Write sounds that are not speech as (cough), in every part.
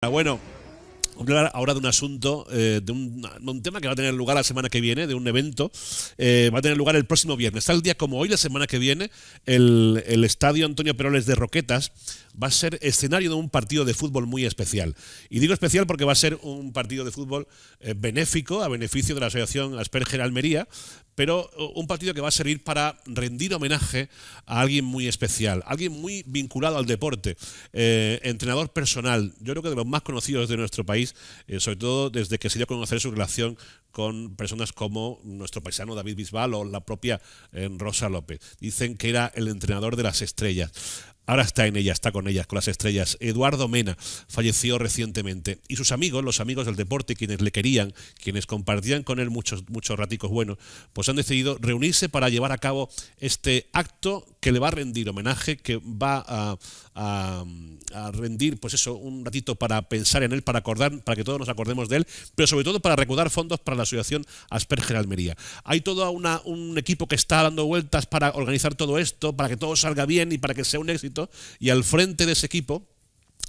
Ah, bueno, hablar ahora de un asunto, eh, de, un, tema que va a tener lugar la semana que viene, de un evento. Eh, va a tener lugar el próximo viernes. Tal día como hoy, la semana que viene, el, estadio Antonio Peroles de Roquetas va a ser escenario de un partido de fútbol muy especial. Y digo especial porque va a ser un partido de fútbol eh, benéfico, a beneficio de la Asociación Asperger Almería, pero un partido que va a servir para rendir homenaje a alguien muy especial, alguien muy vinculado al deporte, eh, entrenador personal, yo creo que de los más conocidos de nuestro país, eh, sobre todo desde que se dio a conocer su relación con personas como nuestro paisano David Bisbal o la propia eh, Rosa López. Dicen que era el entrenador de las estrellas. Ahora está en ella, está con ellas, con las estrellas. Eduardo Mena falleció recientemente y sus amigos, los amigos del deporte, quienes le querían, quienes compartían con él muchos, muchos raticos buenos, pues han decidido reunirse para llevar a cabo este acto que le va a rendir homenaje, que va a, rendir, pues eso, un ratito para pensar en él, para acordar, para que todos nos acordemos de él, pero sobre todo para recaudar fondos para la asociación Asperger Almería. Hay todo un equipo que está dando vueltas para organizar todo esto, para que todo salga bien y para que sea un éxito y al frente de ese equipo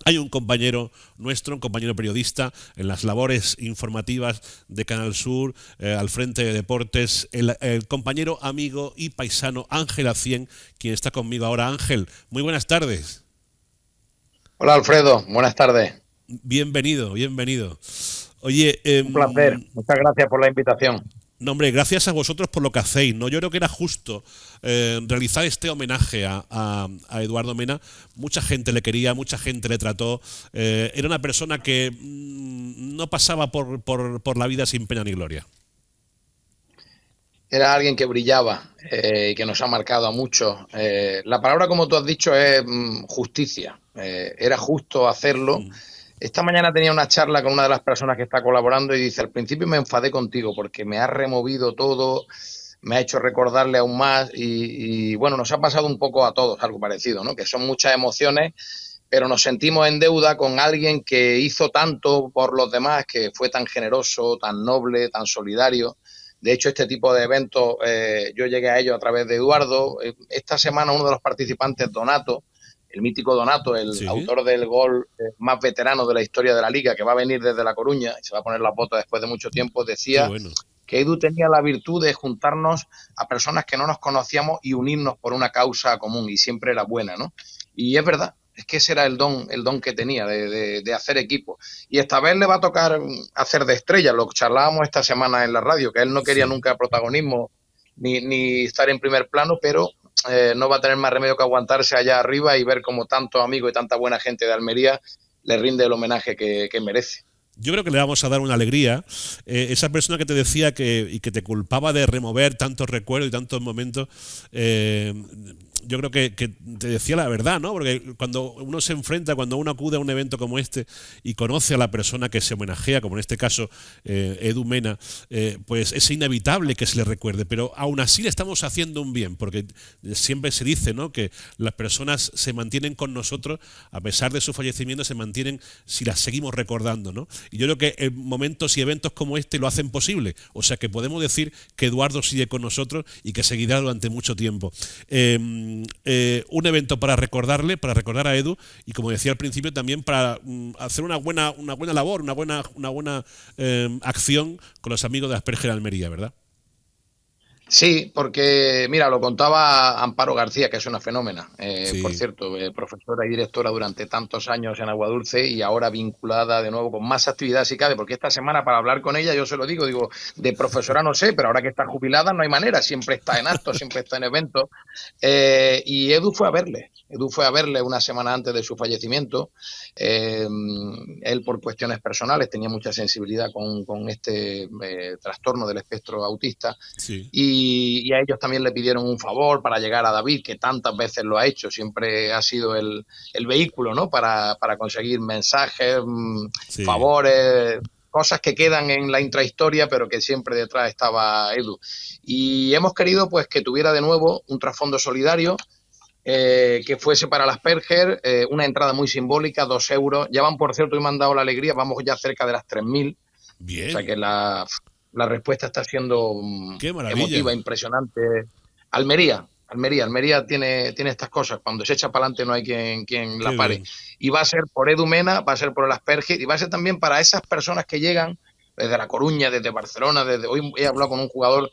hay un compañero nuestro, un compañero periodista en las labores informativas de Canal Sur, eh, al frente de deportes, el, compañero, amigo y paisano Ángel Acién, quien está conmigo ahora. Ángel, muy buenas tardes. Hola Alfredo, buenas tardes. Bienvenido, bienvenido. Oye, em, un placer, muchas gracias por la invitación. No, hombre, gracias a vosotros por lo que hacéis. ¿no? Yo creo que era justo eh, realizar este homenaje a, Eduardo Mena. Mucha gente le quería, mucha gente le trató. Eh, era una persona que mm, no pasaba por, la vida sin pena ni gloria. Era alguien que brillaba eh, y que nos ha marcado a muchos. la palabra, como tú has dicho, es mm, justicia. era justo hacerlo. Mm. Esta mañana tenía una charla con una de las personas que está colaborando y dice, al principio me enfadé contigo porque me ha removido todo, me ha hecho recordarle aún más y, bueno, nos ha pasado un poco a todos algo parecido, ¿no? Que son muchas emociones, pero nos sentimos en deuda con alguien que hizo tanto por los demás, que fue tan generoso, tan noble, tan solidario. De hecho, este tipo de eventos eh, yo llegué a ellos a través de Eduardo. Eh, esta semana uno de los participantes, Donato, el mítico Donato, el autor del gol eh, más veterano de la historia de la liga, que va a venir desde La Coruña y se va a poner la bota después de mucho tiempo, decía que Edu tenía la virtud de juntarnos a personas que no nos conocíamos y unirnos por una causa común y siempre la buena, ¿no? Y es verdad, es que ese era el don, el don que tenía de, hacer equipo. Y esta vez le va a tocar mm, hacer de estrella, lo charlábamos esta semana en la radio, que él no quería nunca protagonismo ni estar en primer plano, pero eh, no va a tener más remedio que aguantarse allá arriba y ver como tanto amigo y tanta buena gente de Almería le rinde el homenaje que, merece yo creo que le vamos a dar una alegría. Eh, esa persona que te decía que, y que te culpaba de remover tantos recuerdos y tantos momentos, eh, yo creo que, te decía la verdad, ¿no? Porque cuando uno se enfrenta, cuando uno acude a un evento como este y conoce a la persona que se homenajea, como en este caso eh, Edu Mena, eh, pues es inevitable que se le recuerde, pero aún así le estamos haciendo un bien, porque eh, siempre se dice, ¿no? Que las personas se mantienen con nosotros, a pesar de su fallecimiento, se mantienen si las seguimos recordando, ¿no? Y yo creo que en momentos y eventos como este lo hacen posible, o sea que podemos decir que Eduardo sigue con nosotros y que seguirá durante mucho tiempo. Eh, eh, un evento para recordarle, para recordar a Edu y como decía al principio también para mm, hacer una buena, una buena labor, una buena, una buena eh, acción con los amigos de Asperger Almería, ¿verdad? Sí, porque mira, lo contaba Amparo García, que es una fenómena, eh, por cierto, eh, profesora y directora durante tantos años en Agua Dulce y ahora vinculada de nuevo con más actividad si cabe, porque esta semana para hablar con ella, yo se lo digo, digo, de profesora no sé, pero ahora que está jubilada no hay manera, siempre está en actos, siempre está en eventos. Eh, y Edu fue a verle, Edu fue a verle una semana antes de su fallecimiento, él por cuestiones personales tenía mucha sensibilidad con, este trastorno del espectro autista. Y y, a ellos también le pidieron un favor para llegar a David, que tantas veces lo ha hecho, siempre ha sido el, vehículo ¿no? para, para conseguir mensajes, mm, favores, cosas que quedan en la intrahistoria, pero que siempre detrás estaba Edu. Y hemos querido pues que tuviera de nuevo un trasfondo solidario. Eh, que fuese para las Perger, eh, una entrada muy simbólica, dos euros. Ya van, por cierto, y me han dado la alegría, vamos ya cerca de las 3.000. Bien. O sea que la, la respuesta está siendo mm, emotiva, impresionante. Almería, Almería, Almería tiene, tiene estas cosas. Cuando se echa para adelante no hay quien, quien la pare. Y va a ser por Edumena, va a ser por el Asperger y va a ser también para esas personas que llegan desde La Coruña, desde Barcelona, desde hoy he hablado con un jugador,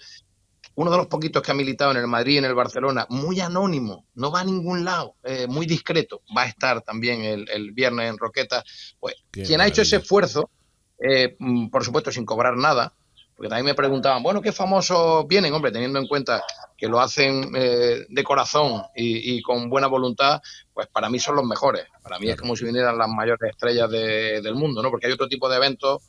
uno de los poquitos que ha militado en el Madrid en el Barcelona, muy anónimo, no va a ningún lado, eh, muy discreto. Va a estar también el, el viernes en Roqueta. Pues quien ha hecho ese esfuerzo, eh, mm, por supuesto sin cobrar nada, porque también me preguntaban, bueno, ¿qué famosos vienen? Hombre, teniendo en cuenta que lo hacen eh, de corazón y, con buena voluntad, pues para mí son los mejores. Para mí es como si vinieran las mayores estrellas del mundo, ¿no? Porque hay otro tipo de eventos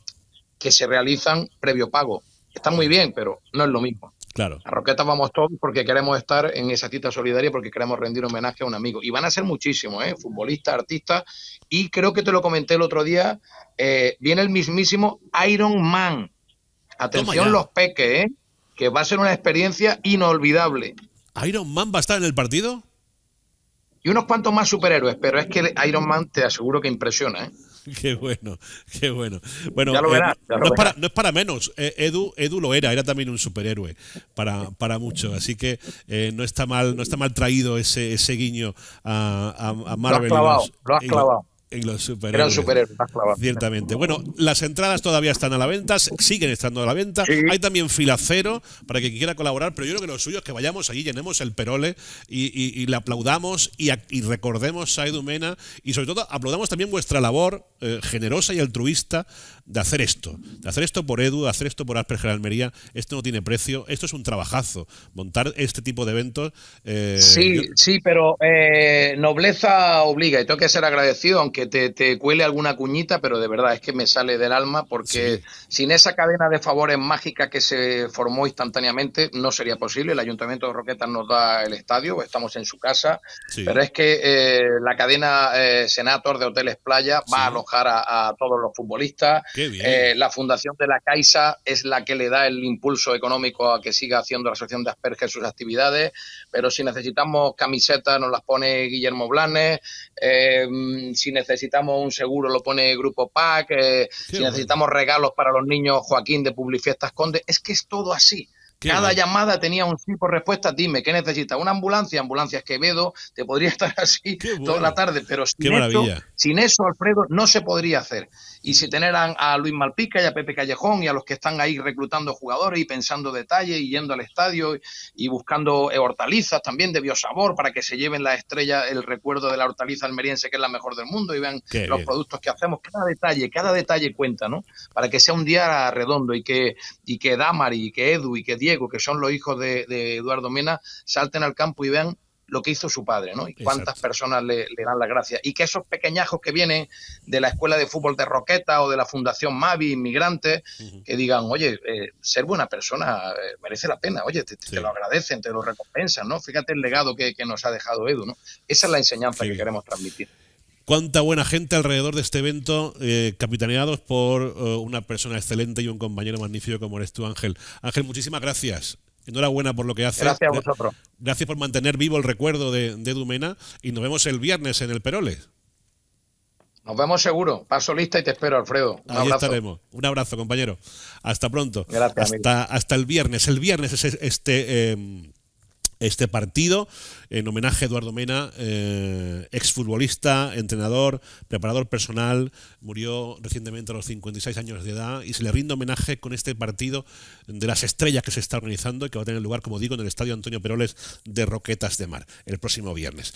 que se realizan previo pago. Están muy bien, pero no es lo mismo. Claro. A Roqueta vamos todos porque queremos estar en esa cita solidaria, porque queremos rendir homenaje a un amigo. Y van a ser muchísimos, ¿eh? futbolistas, artistas. Y creo que te lo comenté el otro día, eh, viene el mismísimo Iron Man Atención los peques, ¿eh? que va a ser una experiencia inolvidable. ¿Iron Man va a estar en el partido? Y unos cuantos más superhéroes, pero es que Iron Man te aseguro que impresiona. ¿eh? (laughs) Qué bueno, qué bueno. Bueno, ya lo eh, verás, no, Es para, menos. Eh, Edu, Edu lo era, era también un superhéroe para, para muchos. Así que no está mal, no está mal traído ese, ese guiño a, Marvel. Lo has clavado, lo has clavado. Era los superhéroes. Eran Ciertamente. Bueno, las entradas todavía están a la venta, siguen estando a la venta. Hay también fila cero para que quiera colaborar, pero yo creo que lo suyo es que vayamos allí, llenemos el perole y, le aplaudamos y, recordemos a Edu y sobre todo aplaudamos también vuestra labor eh, generosa y altruista de hacer esto. De hacer esto por Edu, de hacer esto por Asperger Almería. Esto no tiene precio. Esto es un trabajazo. Montar este tipo de eventos. Eh, sí, sí, pero eh, nobleza obliga. Y tengo que ser agradecido, aunque te, cuele alguna cuñita, pero de verdad es que me sale del alma porque sin esa cadena de favores mágica que se formó instantáneamente no sería posible. El Ayuntamiento de Roquetas nos da el estadio, estamos en su casa. Pero es que la cadena Senator de Hoteles Playa va a los a, todos los futbolistas. Eh, la fundación de la Caixa es la que le da el impulso económico a que siga haciendo la asociación de Asperger sus actividades, pero si necesitamos camisetas nos las pone Guillermo Blanes, eh, si necesitamos un seguro lo pone Grupo PAC, eh, si necesitamos regalos para los niños Joaquín de Publifiestas Conde, es que es todo así. Cada llamada tenía un sí por respuesta. Dime, ¿qué necesita ¿Una ambulancia? Ambulancias Quevedo, te podría (laughs) estar así toda la tarde, pero sin esto, sin eso, Alfredo, no se podría hacer. Y si tener a, Luis Malpica y a Pepe Callejón y a los que están ahí reclutando jugadores y pensando detalles y yendo al estadio y, buscando eh, hortalizas también de biosabor para que se lleven la estrella, el recuerdo de la hortaliza almeriense que es la mejor del mundo y vean los productos que hacemos. Cada detalle, cada detalle cuenta, ¿no? Para que sea un día redondo y que, y que Damari y que Edu y que Diego que son los hijos de, Eduardo Mena, salten al campo y vean lo que hizo su padre, ¿no? Y cuántas personas le, dan las gracia. Y que esos pequeñajos que vienen de la Escuela de Fútbol de Roqueta o de la Fundación Mavi, inmigrantes, que digan, oye, eh, ser buena persona eh, merece la pena, oye, te, lo agradecen, te lo recompensan, ¿no? Fíjate el legado que, nos ha dejado Edu, ¿no? Esa es la enseñanza que queremos transmitir cuánta buena gente alrededor de este evento, eh, capitaneados por eh, una persona excelente y un compañero magnífico como eres tú, Ángel. Ángel, muchísimas gracias. Enhorabuena por lo que haces. Gracias a vosotros. Gracias por mantener vivo el recuerdo de, Dumena y nos vemos el viernes en el Peroles. Nos vemos seguro. Paso lista y te espero, Alfredo. Un Ahí estaremos. Un abrazo, compañero. Hasta pronto. Gracias, hasta, el viernes. El viernes es este. Em, este partido en homenaje a Eduardo Mena, ex eh, exfutbolista, entrenador, preparador personal, murió recientemente a los 56 años de edad y se le rinde homenaje con este partido de las estrellas que se está organizando y que va a tener lugar, como digo, en el Estadio Antonio Peroles de Roquetas de Mar el próximo viernes.